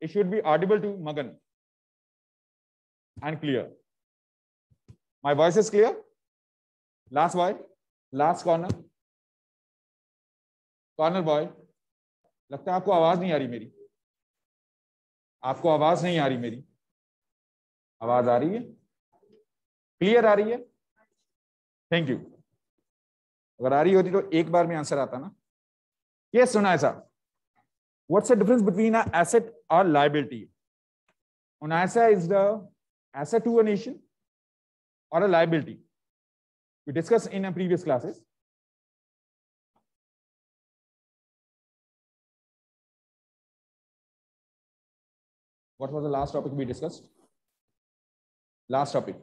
It should be audible to Magan and clear. My voice is clear? Last boy, last corner, corner boy. लगता है आपको आवाज नहीं आ रही मेरी आपको आवाज नहीं आ रही मेरी आवाज आ रही है क्लियर आ रही है थैंक यू अगर आ रही होती तो एक बार में आंसर आता ना ये सुना है साहब what's the difference between a asset or liability. An asset is the asset to a nation or a liability. We discussed in our previous classes. What was the last topic we discussed? Last topic.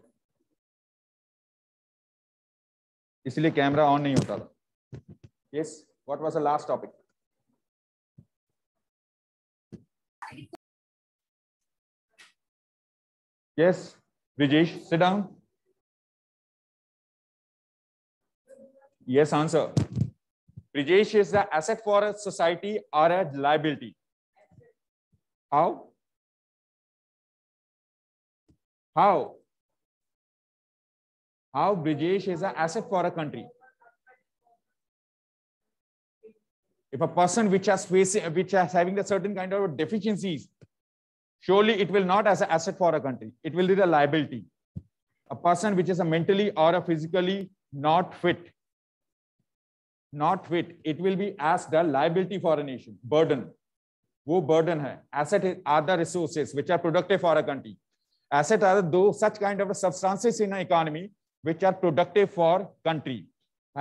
इसलिए camera on नहीं होता था yes what was the last topic Yes, Vijesh, sit down. Yes, answer. Rajesh is the asset for a society or a liability. How? How? How Brijesh is an asset for a country? if a person which has facing which has having a certain kind of deficiencies surely it will not as an asset for a country it will be a liability a person which is a mentally or a physically not fit not fit it will be as the liability for a nation burden wo burden hai asset are the resources which are productive for a country asset are those such kind of substances in an economy which are productive for country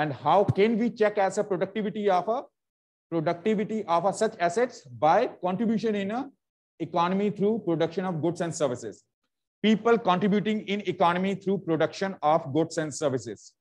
and how can we check as a productivity of a productivity of such assets by contribution in a economy through production of goods and services. People contributing in economy through production of goods and services.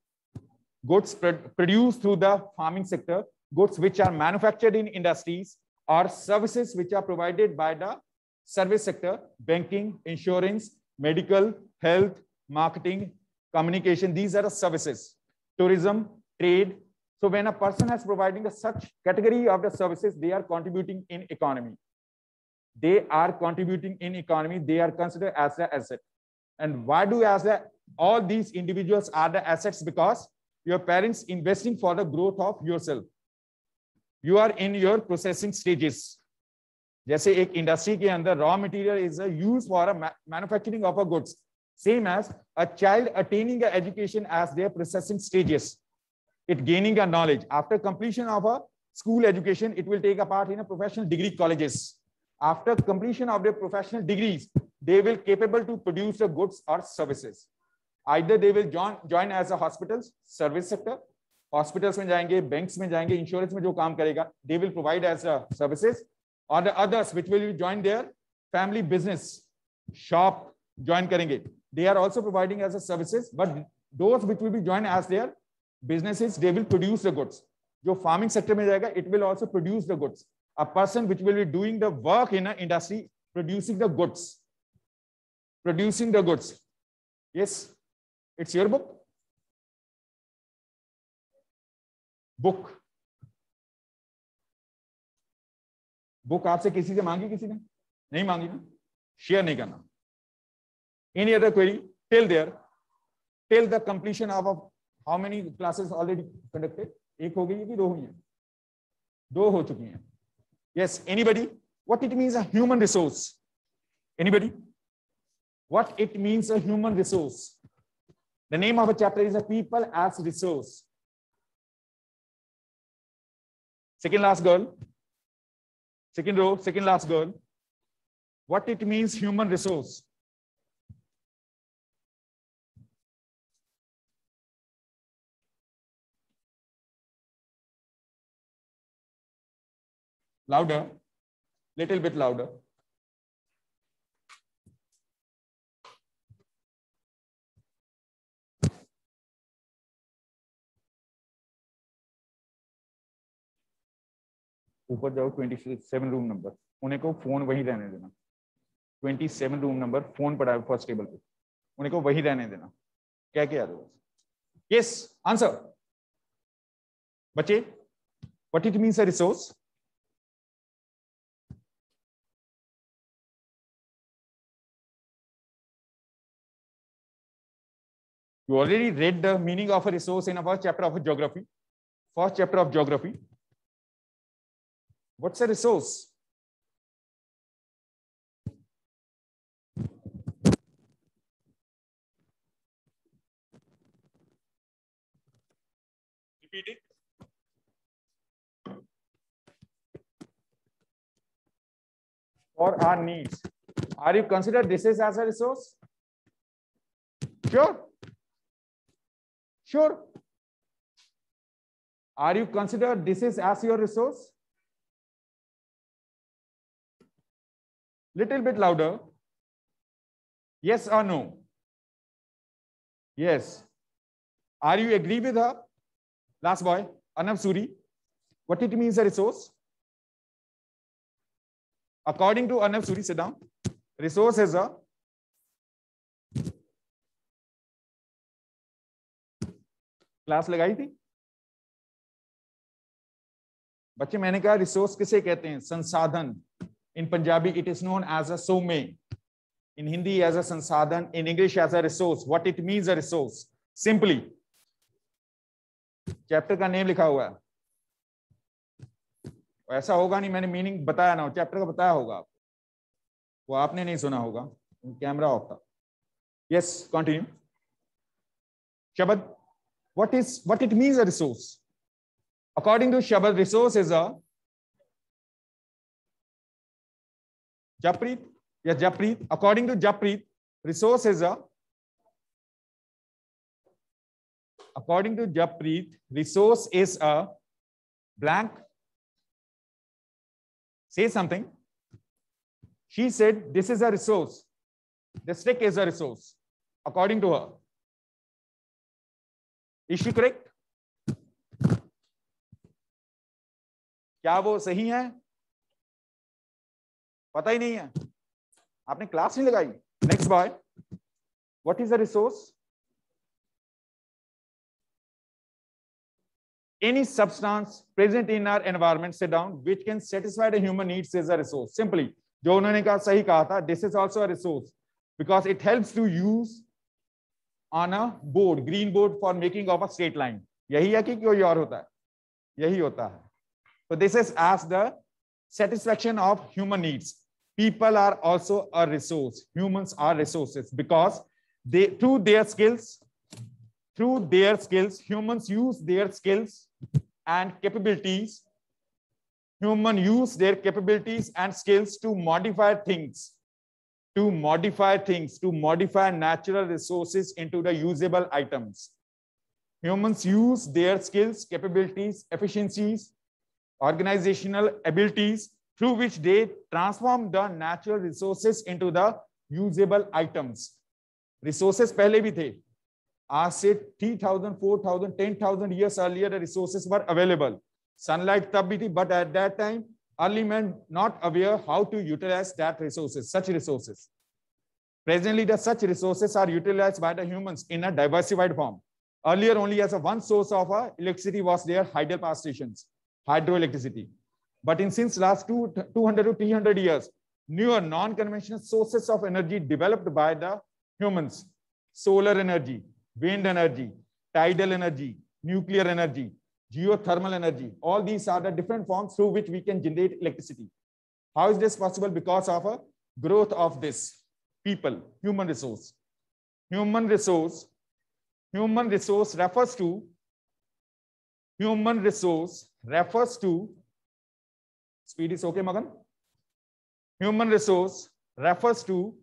Goods produced through the farming sector, goods which are manufactured in industries or services which are provided by the service sector, banking, insurance, medical, health, marketing, communication. These are the services. Tourism, trade, so when a person has providing a such category of the services, they are contributing in economy. They are contributing in economy. They are considered as the asset. And why do as the, all these individuals are the assets? Because your parents investing for the growth of yourself. You are in your processing stages. जैसे एक industry के अंदर raw material is use for manufacturing of a goods same as a child attaining education as their processing stages it gaining a knowledge. After completion of a school education, it will take a part in a professional degree colleges. After completion of their professional degrees, they will capable to produce the goods or services. Either they will join join as a hospitals, service sector, hospitals में जाएंगे, banks में जाएंगे, insurance में जो काम करेगा, they will provide as a services, or the others which will join their family business, shop join करेंगे. They are also providing as a services, but those which will be joined as their businesses they will produce the goods jo farming sector mein jayega it will also produce the goods a person which will be doing the work in a industry producing the goods producing the goods yes it's your book book book aap se kisi se mangi kisi ne nahi mangi na share nahi karna any other query query there there the completion of a how many classes already conducted एक हो गई है कि दो हुई हैं दो हो चुकी हैं yes anybody what it means a human resource anybody what it means a human resource the name of a chapter is a people as resource second last girl second row second last girl what it means human resource Louder, little bit louder. ऊपर जाओ twenty seven room number उन्हें को phone वही रहने देना twenty seven room number phone पड़ा है first table पे उन्हें को वही रहने देना क्या क्या यस आंसर बच्चे what it means a resource You already read the meaning of a resource in our chapter of geography, first chapter of geography. What's a resource? Repeat it. For our needs. Are you considered this is as a resource? Sure. Sure. Are you considered this is as your resource? Little bit louder. Yes or no? Yes. Are you agree with her? Last boy, Anab Suri. What it means a resource? According to Anab Suri, sit down. Resource is a class लगाई थी बच्चे मैंने कहा resource किसे कहते हैं संसाधन in Punjabi it is known as a सोमे इन हिंदी एज अ संसाधन in English as a resource what it means a resource simply chapter का नेम लिखा हुआ है ऐसा होगा नहीं मैंने मीनिंग बताया ना चैप्टर का बताया होगा वो आपने नहीं सुना होगा कैमरा ऑफ था यस कंटिन्यू शब्द What is what it means a resource? According to Shabad, resource is a Japrit. Yeah, Japrit. According to Japrit, resource is a according to Japrit, resource is a blank. Say something. She said, this is a resource. The stick is a resource, according to her. is she correct क्या वो सही है पता ही नहीं है आपने class नहीं लगाई next boy what is the resource any substance present in our environment sit down which can satisfy the human needs is a resource simply जो उन्होंने कहा सही कहा था this is also a resource because it helps to use on a board green board for making of a straight line yahi hai ki aur hota hai yahi hota hai so this is as the satisfaction of human needs people are also a resource humans are resources because they through their skills through their skills humans use their skills and capabilities human use their capabilities and skills to modify things to modify things, to modify natural resources into the usable items. Humans use their skills, capabilities, efficiencies, organizational abilities through which they transform the natural resources into the usable items. Resources पहले भी 3,000, 4,000, 10,000 years earlier the resources were available. Sunlight तब भी थी, but at that time early men not aware how to utilize that resources, such resources. Presently, the such resources are utilized by the humans in a diversified form. Earlier, only as a one source of uh, electricity was there, hydro power stations, hydroelectricity. But in since last two, 200 to 300 years, newer non-conventional sources of energy developed by the humans, solar energy, wind energy, tidal energy, nuclear energy, geothermal energy. All these are the different forms through which we can generate electricity. How is this possible? Because of a growth of this people, human resource. Human resource, human resource refers to, human resource refers to, speed is okay, Magan? Human resource refers to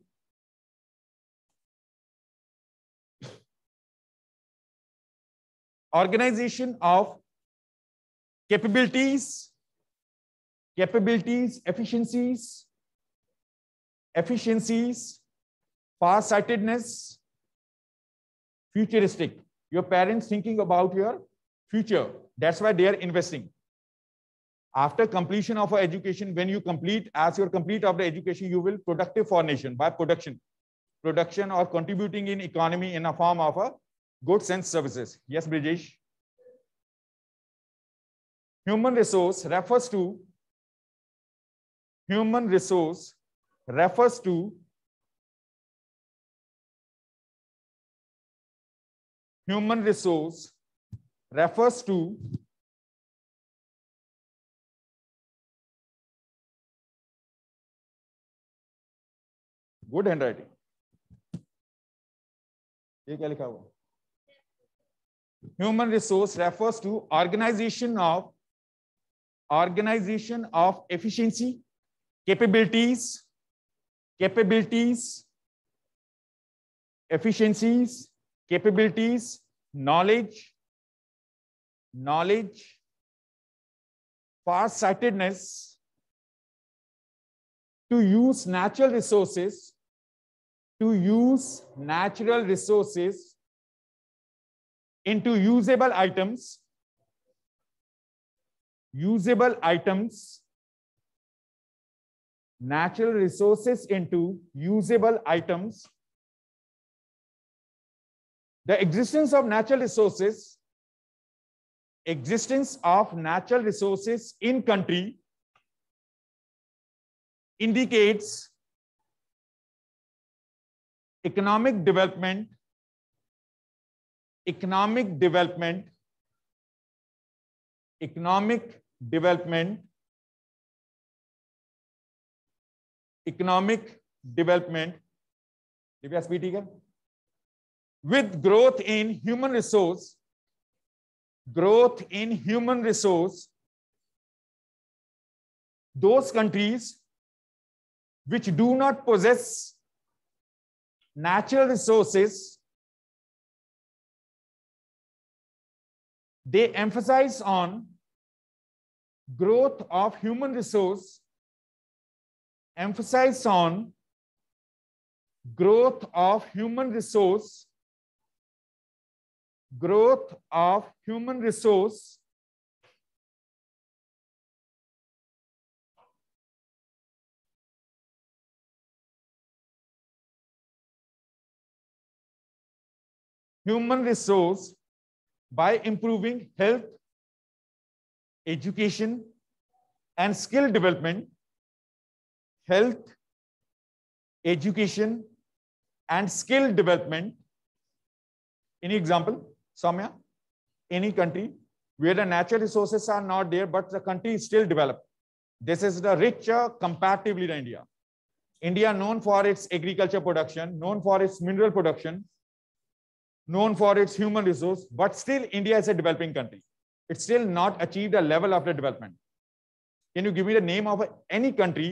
organization of capabilities, capabilities, efficiencies, efficiencies, far-sightedness, futuristic. Your parents thinking about your future. That's why they are investing. After completion of education, when you complete, as you're complete after education, you will productive for nation by production. Production or contributing in economy in a form of a goods and services. Yes, Brijesh? human resource refers to human resource refers to human resource refers to good handwriting ये क्या लिखा हुआ human resource refers to organization organization of efficiency, capabilities, capabilities, efficiencies, capabilities, knowledge, knowledge, far-sightedness, to use natural resources, to use natural resources into usable items usable items, natural resources into usable items. The existence of natural resources, existence of natural resources in country indicates economic development, economic development, economic development, economic development, with growth in human resource, growth in human resource, those countries which do not possess natural resources, they emphasize on growth of human resource emphasize on growth of human resource growth of human resource human resource by improving health education and skill development, health, education and skill development. Any example, Samya? Any country where the natural resources are not there, but the country is still developed. This is the richer uh, comparatively to India. India known for its agriculture production, known for its mineral production, known for its human resource, but still India is a developing country it's still not achieved a level of the development. Can you give me the name of any country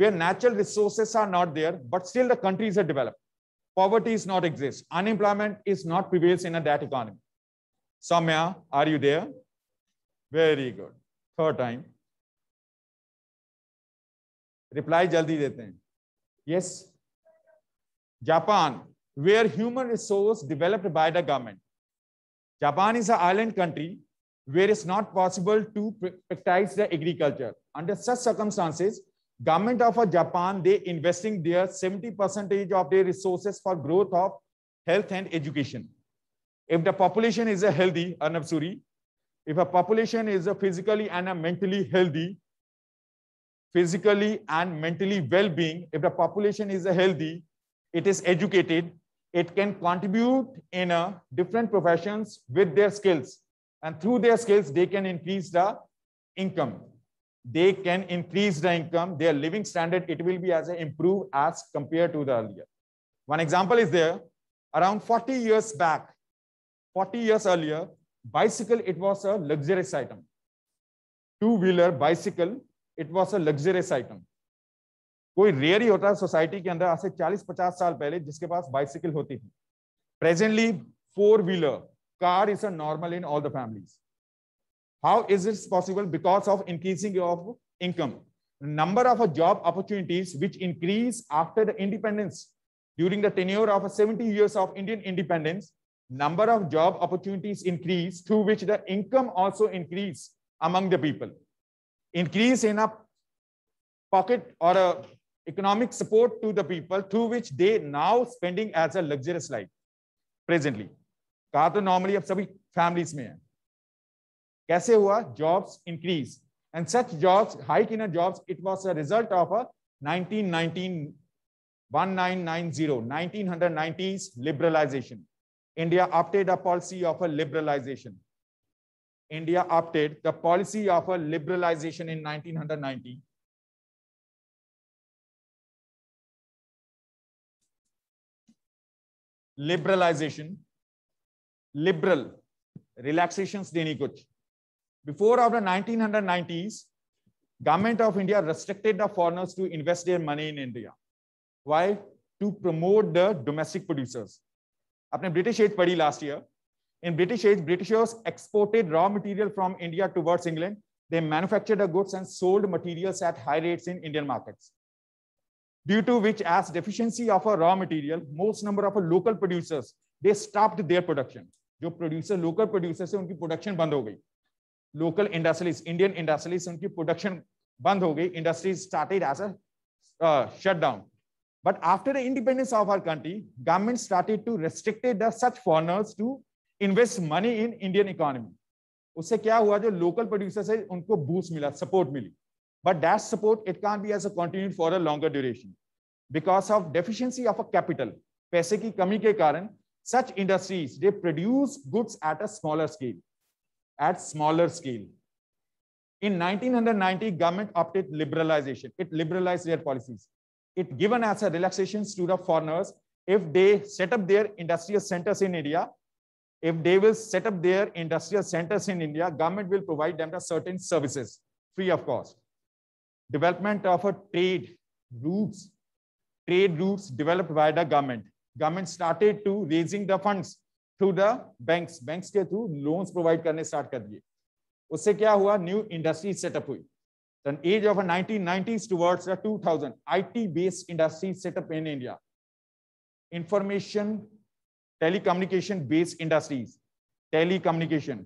where natural resources are not there, but still the country is developed? Poverty is not exist. Unemployment is not prevails in a, that economy. Samya, are you there? Very good. Third time. Reply jaldi dete hain. Yes. Japan, where human resource developed by the government. Japan is an island country where it's not possible to practice the agriculture. Under such circumstances, government of Japan, they investing their 70% of their resources for growth of health and education. If the population is a healthy, Anabsuri, if a population is a physically and a mentally healthy, physically and mentally well-being, if the population is a healthy, it is educated, it can contribute in a different professions with their skills and through their skills, they can increase the income. They can increase the income, their living standard, it will be as a improve as compared to the earlier. One example is there, around 40 years back, 40 years earlier, bicycle, it was a luxurious item. Two-wheeler, bicycle, it was a luxurious item. कोई rare ही होता society के अंदर आज से 40-50 साल पहले जिसके पास bicycle होती थी Presently, four wheeler car is a normal in all the families. How is this possible? Because of increasing of income. Number of job opportunities which increase after the independence. During the tenure of 70 years of Indian independence, number of job opportunities increase through which the income also increase among the people. Increase in a pocket or a economic support to the people through which they now spending as a luxurious life presently. कहा तो normally अब सभी families में है कैसे हुआ jobs increase and such job hike in jobs it was a result of liberalisation India opted a policy of a liberalisation India opted the policy of a liberalisation in 1990 liberalization liberal relaxations deni kuch. Before after 1990s, government of India restricted the foreigners to invest their money in India. Why? To promote the domestic producers. Apne British age padi last year. In British age, Britishers exported raw material from India towards England. They manufactured the goods and sold materials at high rates in Indian markets. Due to which, as deficiency of a raw material, most number of local producers, they stopped their production. जो producer local producer से उनकी production बंद हो गई local industries Indian industries उनकी production बंद हो गई industries started as a shut down but after the independence of our country government started to restricted the such foreigners to invest money in Indian उससे क्या हुआ जो लोकल प्रोड्यूसर है उनको बूस्ट मिला सपोर्ट मिली but that support it can be as a continued for a longer duration because of deficiency of a capital पैसे की कमी के कारण such industries, they produce goods at a smaller scale, at smaller scale. In 1990, government opted liberalization. It liberalized their policies. It given as a relaxation to the foreigners if they set up their industrial centers in India, if they will set up their industrial centers in India, government will provide them the certain services free of cost. Development of a trade routes, trade routes developed by the government. Government started to raising the funds through the banks banks के through loans provide करने start कर दिए उससे क्या हुआ new industry setup हुई an age of 1990s towards the 2000 IT based industry set up in India. Information, telecommunication based industries, telecommunication,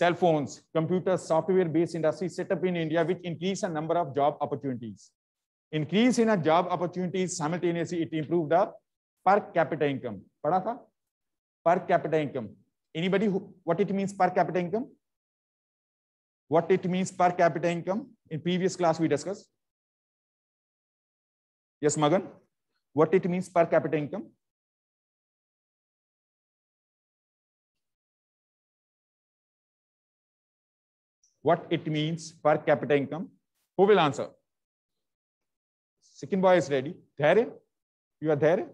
cell phones, computer software based industries set up in India, which increase the number of job opportunities. Increase in a job opportunities simultaneously, it improved the per capital income पढ़ा था per capital income any anybody what it mean per capital income what it means per capital income in previous class we discuss yes Magan what it means per capital income what it means per capita income who will answer second boy is ready there you are there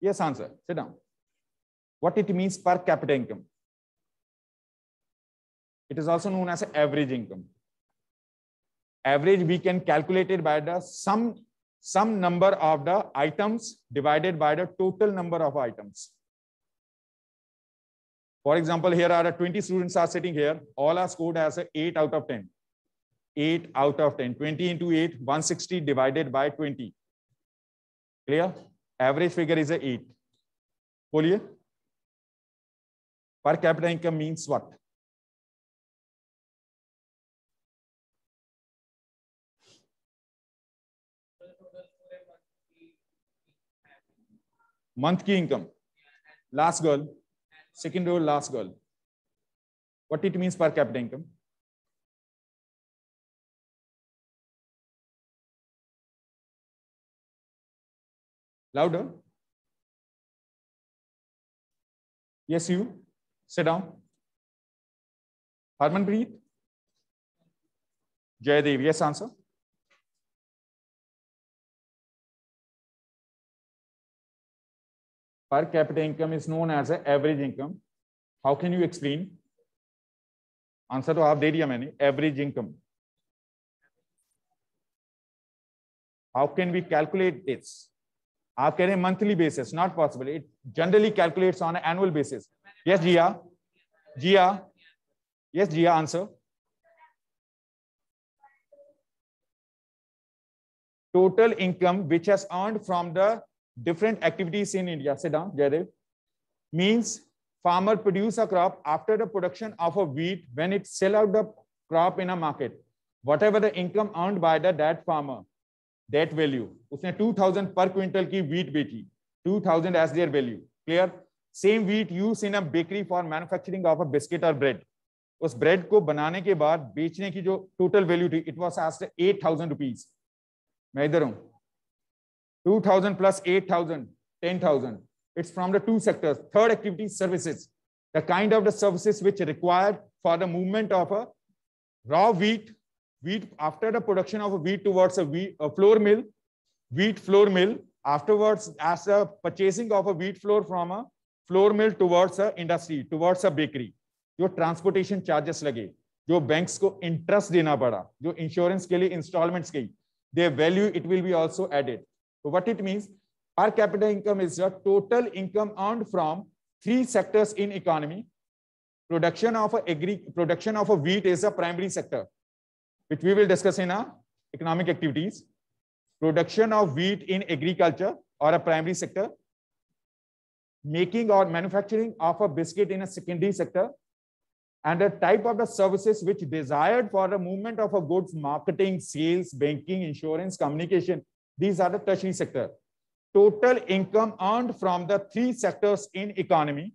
Yes, answer. Sit down. What it means per capita income? It is also known as average income. Average we can calculate it by the sum, sum number of the items divided by the total number of items. For example, here are 20 students are sitting here. All are scored as 8 out of 10. 8 out of 10. 20 into 8, 160 divided by 20. Clear? Average figure is eight बोलिए per capital income means what month की income last girl second roll last girl what it means per capital income Louder. Yes, you. Sit down. harman Harmanpreet. jaydev Yes, answer. Per capita income is known as a average income. How can you explain? answer to aap de diya maine average income how can we calculate this आप कह रहे हैं monthly basis not possible it generally calculates on annual basis yes Jiya Jiya yes Jiya answer total income which has earned from the different activities in India. Sit down, Means farmer produce a crop after the production of a wheat when it sell out the crop in a market. Whatever the income earned by the that farmer that value उसने 2000 per quintal की wheat बेची 2000 as their value clear same wheat use in a bakery for manufacturing of a biscuit और bread उस bread को बनाने के बाद बेचने की जो टोटल वैल्यू थी इट वॉज एस्ट एट थाउजेंड रुपीज मैं इधर हूं two thousand plus eight thousand ten thousand it's from the two sectors third activity services the kind of the services which required for the movement of a raw wheat wheat after the production of wheat towards a wheat a flour mill, wheat flour mill, afterwards as a purchasing of a wheat flour from a flour mill towards a industry, towards a bakery, your transportation charges लगे, your banks को interest देना पड़ा, insurance के लिए installments their value it will be also added. So what it means, per capita income is the total income earned from three sectors in economy. Production of a agri, production of a wheat is a primary sector which we will discuss in our economic activities, production of wheat in agriculture or a primary sector, making or manufacturing of a biscuit in a secondary sector, and the type of the services which desired for the movement of a goods, marketing, sales, banking, insurance, communication. These are the tertiary sector. Total income earned from the three sectors in economy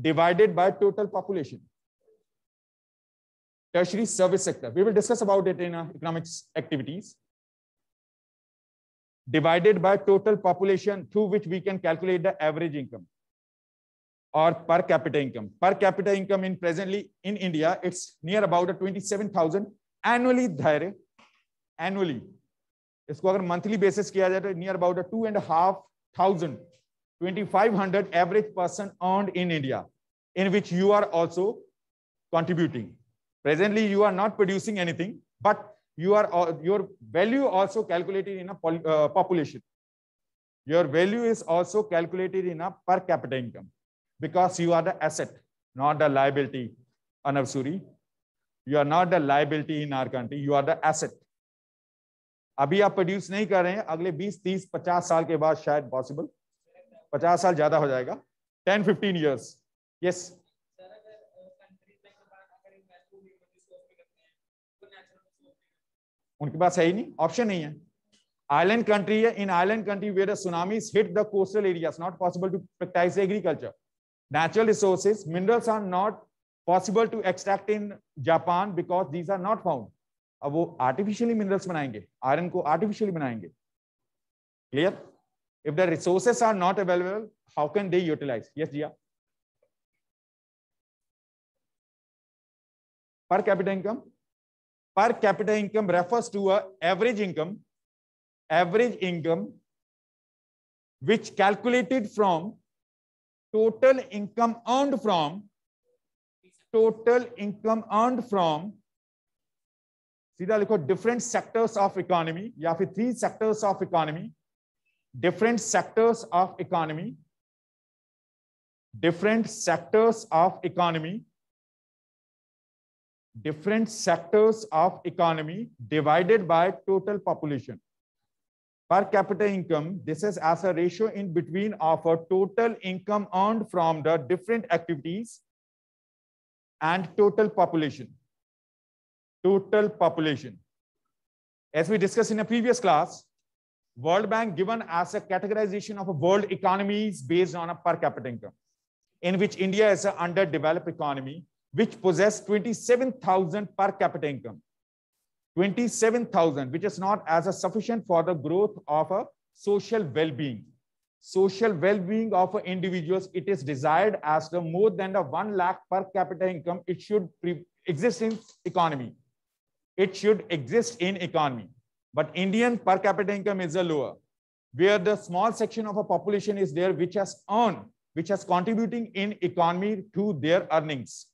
divided by total population tertiary service sector. We will discuss about it in uh, economics activities. Divided by total population through which we can calculate the average income or per capita income. Per capita income in presently in India, it's near about 27,000 annually dhaire, annually. if we monthly basis monthly basis, तो near about two and half thousand twenty in hundred in person earn in India in Presently, you are not producing anything, but you are your value also calculated in a uh, population. Your value is also calculated in a per capita income because you are the asset, not the liability, Anav Suri. You are not the liability in our country. You are the asset. अभी आप produce नहीं कर रहे हैं अगले 20, 30, 50 साल के बाद शायद possible. 50 साल ज्यादा हो जाएगा 10, 15 years. Yes. उनके पास है ही नहीं ऑप्शन नहीं है आइलैंड कंट्री है in island country where tsunami hit the coastal area not possible to practise agriculture natural resources minerals are not possible to extract in Japan because these are not found अब वो artificially minerals बनाएंगे iron को artificially बनाएंगे clear if the resources are not available how can they utilise yes Jiya per capital income per capita income refers to a average income average income which calculated from total income earned from total income earned from different sectors of economy of economy three sectors of economy, different sectors of economy, different sectors of economy different sectors of economy divided by total population. Per capita income, this is as a ratio in between of a total income earned from the different activities and total population. Total population. As we discussed in a previous class, World Bank given as a categorization of a world economies based on a per capita income, in which India is an underdeveloped economy which possess 27,000 per capita income. 27,000, which is not as a sufficient for the growth of a social well-being. Social well-being of individuals, it is desired as the more than the 1 lakh per capita income, it should exist in economy. It should exist in economy. But Indian per capita income is a lower, where the small section of a population is there which has earned, which has contributing in economy to their earnings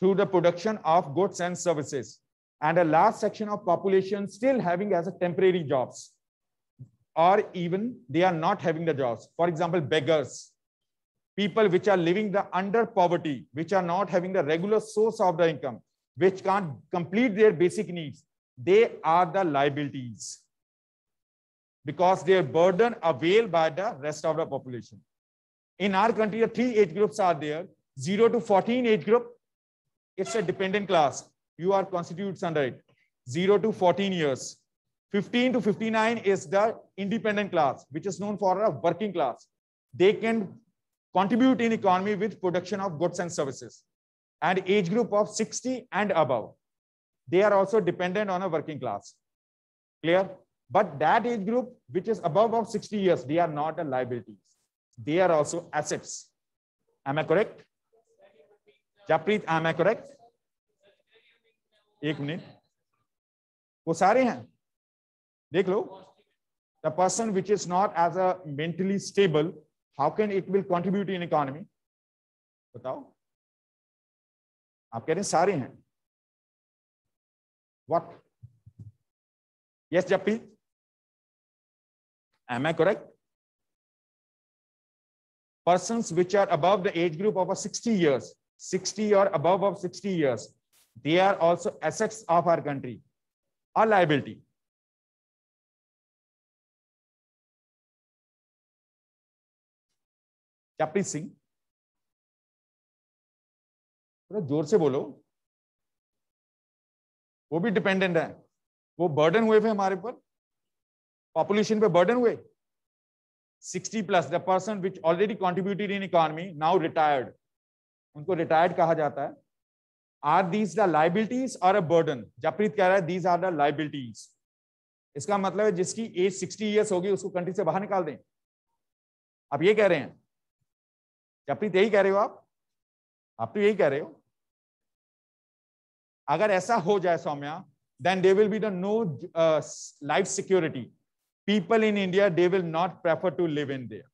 through the production of goods and services and a large section of population still having as a temporary jobs or even they are not having the jobs for example beggars people which are living the under poverty which are not having the regular source of the income which can't complete their basic needs they are the liabilities because they are burden availed by the rest of the population in our country the three age groups are there 0 to 14 age group it's a dependent class. You are constitutes under it. 0 to 14 years. 15 to 59 is the independent class, which is known for a working class. They can contribute in economy with production of goods and services. And age group of 60 and above. They are also dependent on a working class. Clear? But that age group, which is above of 60 years, they are not a liabilities. They are also assets. Am I correct? Japrit, am I correct एक मिनट वो सारे हैं देख लो the person which is not as a mentally stable how can it will contribute in economy बताओ आप कह रहे हैं सारे हैं what yes Japi am I correct persons which are above the age group of 60 years 60 or above of 60 years, they are also assets of our country or liability. कैप्टी सिंह थोड़ा जोर से बोलो वो भी डिपेंडेंट है वो बर्डन हुए थे हमारे ऊपर पॉपुलेशन पे बर्डन हुए 60 plus the person which already contributed in economy now retired उनको रिटायर्ड कहा जाता है आर दीज द लाइबिलिटीज और अ बर्डन जपरीत कह रहा है दीज आर द लाइबिलिटीज इसका मतलब है जिसकी एज सिक्सटी ईयर्स होगी उसको कंट्री से बाहर निकाल दें आप ये कह रहे हैं जपरीत यही कह रहे हो आप आप तो यही कह रहे हो अगर ऐसा हो जाए Saumya then they will be the no life security people in India they will not prefer to live in there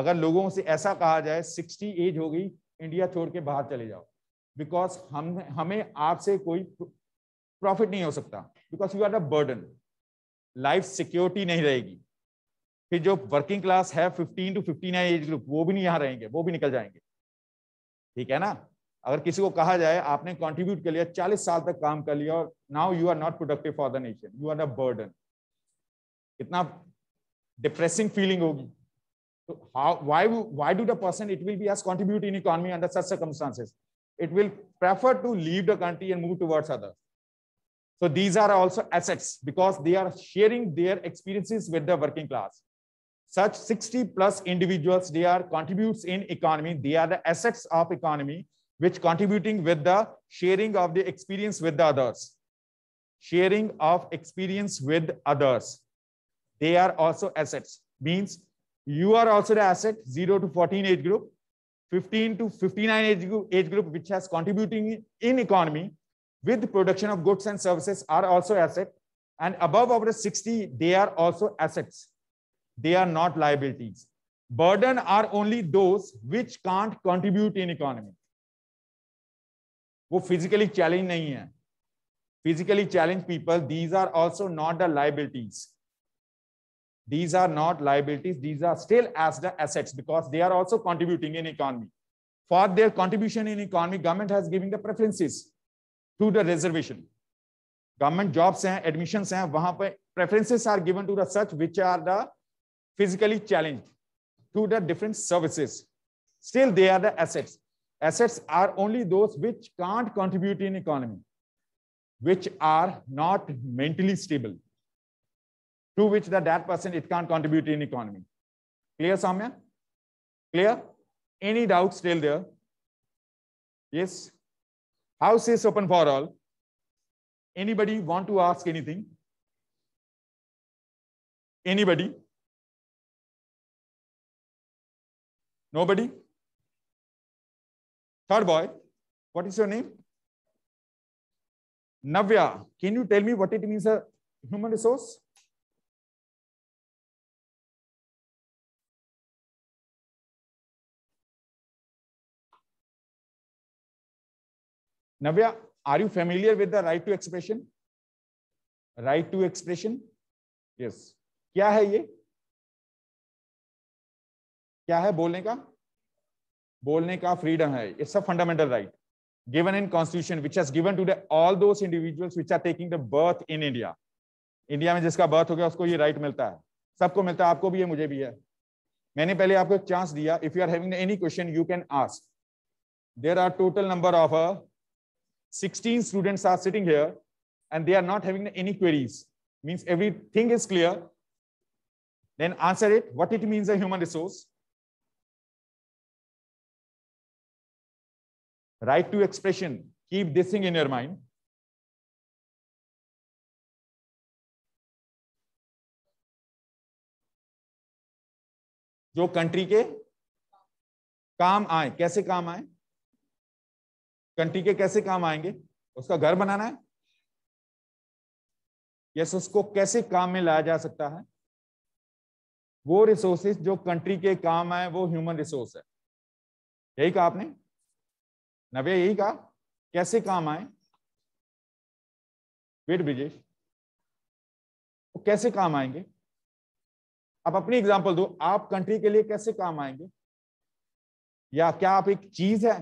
अगर लोगों से ऐसा कहा जाए सिक्सटी एज हो गई इंडिया छोड़ के बाहर चले जाओ बिकॉज हम हमें आपसे कोई प्रॉफिट नहीं हो सकता because you are the burden life security नहीं रहेगी फिर जो वर्किंग क्लास है 15 टू 59 एज ग्रुप वो भी नहीं यहाँ रहेंगे वो भी निकल जाएंगे ठीक है ना अगर किसी को कहा जाए आपने कंट्रीब्यूट कर लिया 40 साल तक काम कर लिया और now you are not productive for the nation you are the burden कितना डिप्रेसिंग फीलिंग होगी So how, why, why do the person, it will be as contribute in economy under such circumstances? It will prefer to leave the country and move towards others. So these are also assets because they are sharing their experiences with the working class. Such 60 plus individuals, they are contributes in economy. They are the assets of economy, which contributing with the sharing of the experience with the others. Sharing of experience with others. They are also assets means you are also the asset 0 to 14 age group 15 to 59 age group, age group which has contributing in economy with production of goods and services are also asset and above over 60 they are also assets they are not liabilities burden are only those which can't contribute in economy वो physically challenged physically challenged people these are also not the liabilities these are not liabilities. These are still as the assets because they are also contributing in economy. For their contribution in economy, government has given the preferences to the reservation. Government jobs and admissions and preferences are given to the such which are the physically challenged to the different services. Still, they are the assets. Assets are only those which can't contribute in economy, which are not mentally stable to which the that person it can't contribute in economy. Clear, Samya? Clear? Any doubts still there? Yes? House is open for all. Anybody want to ask anything? Anybody? Nobody? Third boy, what is your name? Navya, can you tell me what it means a human resource? Navya, are you familiar with the right to expression? Right to expression? Yes. क्या है ये क्या है बोलने का बोलने का freedom है it's a fundamental right given in constitution which has given to the all those individuals which are taking the birth in india india में जिसका birth हो गया उसको ये right मिलता है सबको मिलता है आपको भी है मुझे भी है मैंने पहले आपको एक चांस दिया if you are having any question you can ask there are total number of 16 students are sitting here and they are not having any queries. Means everything is clear. Then answer it, what it means a human resource. Right to expression, keep this thing in your mind. जो country के काम आए कैसे काम आए कंटी के कैसे काम आएंगे उसका घर बनाना है यस उसको कैसे काम में लाया जा सकता है वो रिसोर्सेस जो कंट्री के काम आए वो ह्यूमन रिसोर्स है यही कहा आपने नवे यही कहा कैसे काम आए वेट ब्रिजेश वो कैसे काम आएंगे आप अपनी एग्जांपल दो आप कंट्री के लिए कैसे काम आएंगे या क्या आप एक चीज है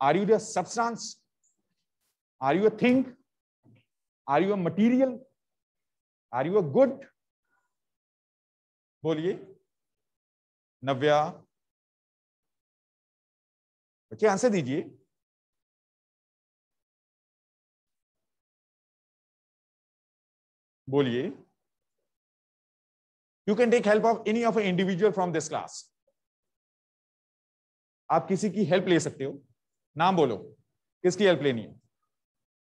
Are you the substance? Are you a thing? Are you a material? Are you a good? बोलिए नव्या बच्चे आंसर दीजिए बोलिए you can take help of any of individual from this class आप किसी की हेल्प ले सकते हो नाम बोलो किसकी हेल्प लेनी है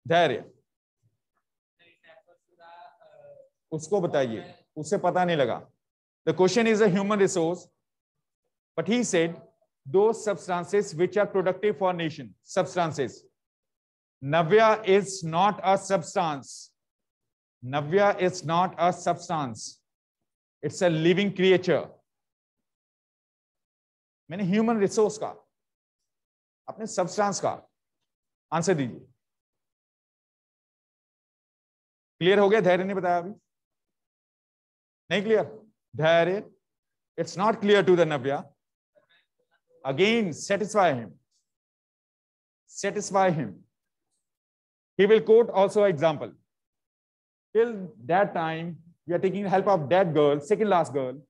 धैर्य उसको बताइए उसे पता नहीं लगा the question is human resource but he said दो substances which are productive for nation substances Navya is not a substance Navya is not a substance it's a living creature मैंने ह्यूमन रिसोर्स का अपने सबस्टांस का आंसर दीजिए clear हो गया धैर्य ने बताया अभी नहीं clear Dhairya it's not clear to the Navya again satisfy him satisfy him he will quote also example till that time you are taking help of that girl second last girl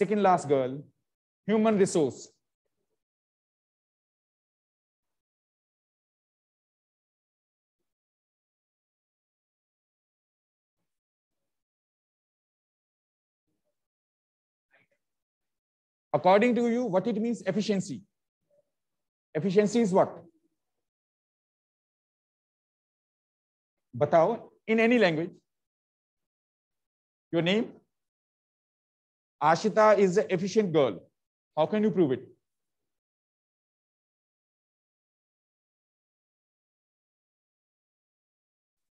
second last girl human resource According to you, what it means efficiency? Efficiency is what? Batao in any language. Your name? Ashita is an efficient girl. How can you prove it?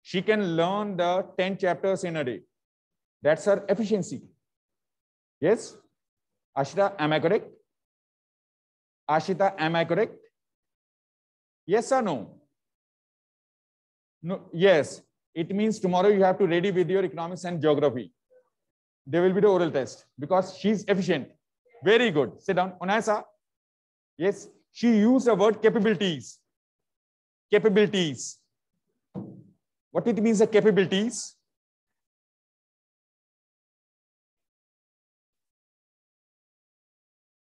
She can learn the 10 chapters in a day. That's her efficiency. Yes? Ashita, am I correct? Ashita, am I correct? Yes or no? No, yes. It means tomorrow you have to ready with your economics and geography. There will be the oral test because she's efficient. Very good. Sit down. Onasa. Yes. She used the word capabilities. Capabilities. What it means the capabilities?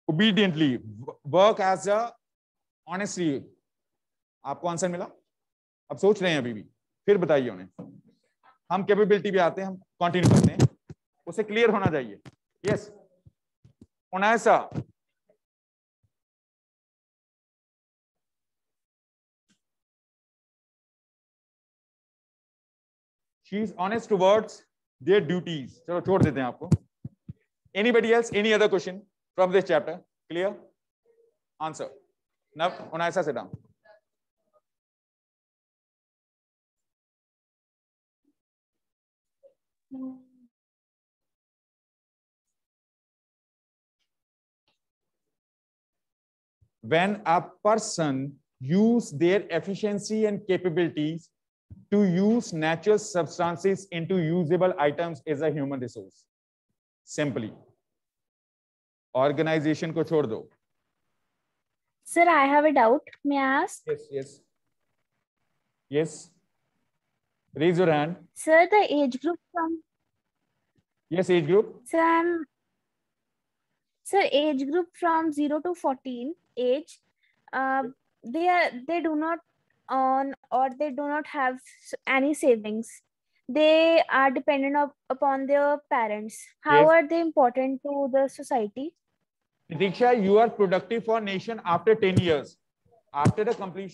obediently work as a honestly आपको answer मिला आप सोच रहे हैं अभी भी फिर बताइए उन्हें हम कैपेबिलिटी भी आते हैं हम कंटिन्यू करते हैं उसे क्लियर होना चाहिए यस ऐसा she's honest to words their duties चलो छोड़ देते हैं आपको anybody else any other question from this chapter. Clear? Answer. Now, Unaisa, sit down. When a person use their efficiency and capabilities to use natural substances into usable items is a human resource. Simply. Organization, को छोड़ दो I have a doubt. May I ask? Yes, yes. Yes. raise your hand sir the age group from yes age group sir i'm sir age group from 0 to 14 age uh, they are they do not earn or they do not have any savings they are dependent of, upon their parents how yes. are they important to the society Diksha, you are productive for nation after 10 years. After the completion